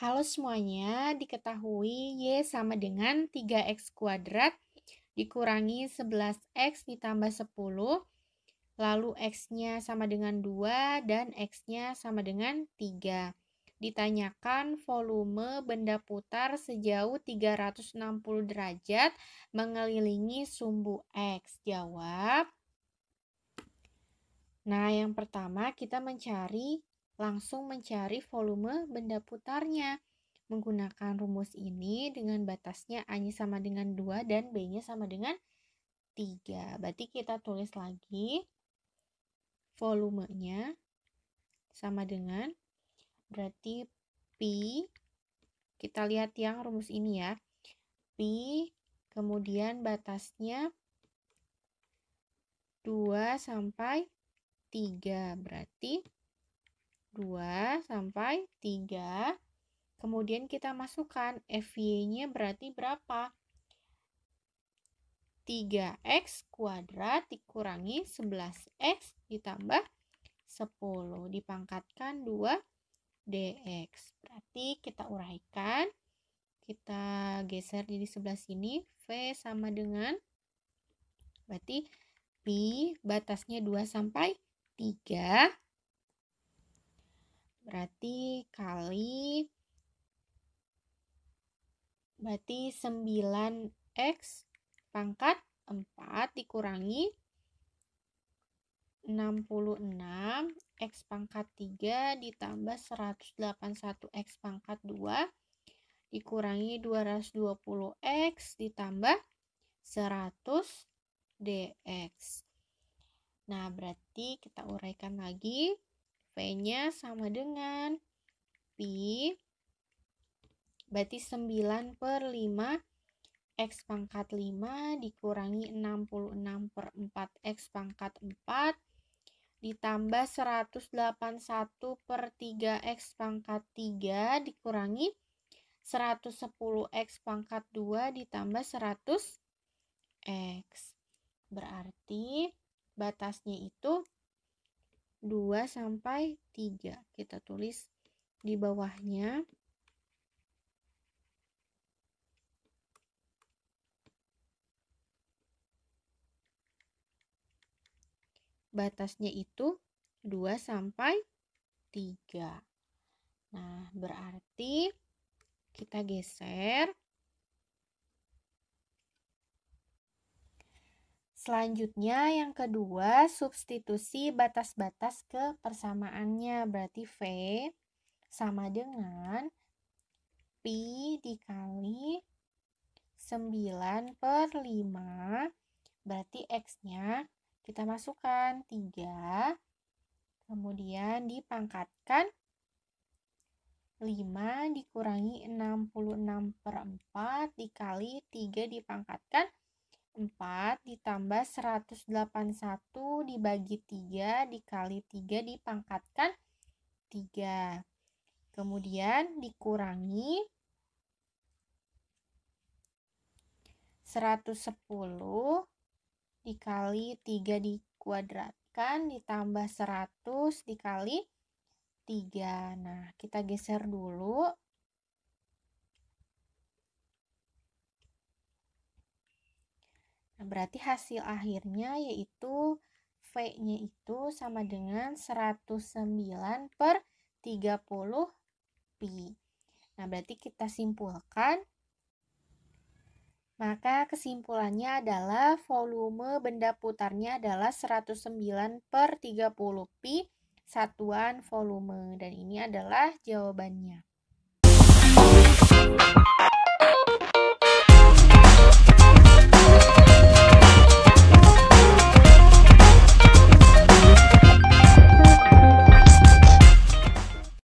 Halo semuanya, diketahui Y sama dengan 3X kuadrat dikurangi 11X ditambah 10, lalu X-nya sama dengan 2 dan X-nya sama dengan 3. Ditanyakan volume benda putar sejauh 360 derajat mengelilingi sumbu X. Jawab. Nah, yang pertama kita mencari langsung mencari volume benda putarnya. Menggunakan rumus ini dengan batasnya A-nya sama dengan 2 dan B-nya sama dengan 3. Berarti kita tulis lagi volumenya sama dengan berarti P kita lihat yang rumus ini ya P kemudian batasnya 2 sampai 3 berarti 2 sampai 3. Kemudian kita masukkan FY-nya berarti berapa? 3x kuadrat dikurangi 11x ditambah 10 dipangkatkan 2 dx. Berarti kita uraikan. Kita geser jadi sebelah sini. V sama dengan berarti pi batasnya 2 sampai 3 Berarti kali berarti 9x pangkat 4 dikurangi 66 x pangkat 3 ditambah 181 x pangkat 2 dikurangi 220 x ditambah 100 dx. Nah, berarti kita uraikan lagi P-nya sama dengan Pi berarti 9 per 5 X pangkat 5 dikurangi 66 per 4 X pangkat 4 ditambah 181 per 3 X pangkat 3 dikurangi 110 X pangkat 2 ditambah 100 X berarti batasnya itu 2 sampai 3. Kita tulis di bawahnya. Batasnya itu 2 sampai 3. Nah, berarti kita geser Selanjutnya yang kedua substitusi batas-batas ke persamaannya berarti V sama dengan P dikali 9 per 5 berarti X-nya kita masukkan 3 kemudian dipangkatkan 5 dikurangi 66 per 4 dikali 3 dipangkatkan 4 ditambah 181 dibagi 3 dikali 3 dipangkatkan 3. Kemudian dikurangi 110 dikali 3 dikuadratkan ditambah 100 dikali 3. Nah, kita geser dulu berarti hasil akhirnya yaitu V-nya itu sama dengan 109 per 30 pi. Nah, berarti kita simpulkan maka kesimpulannya adalah volume benda putarnya adalah 109 per 30 pi satuan volume. Dan ini adalah jawabannya.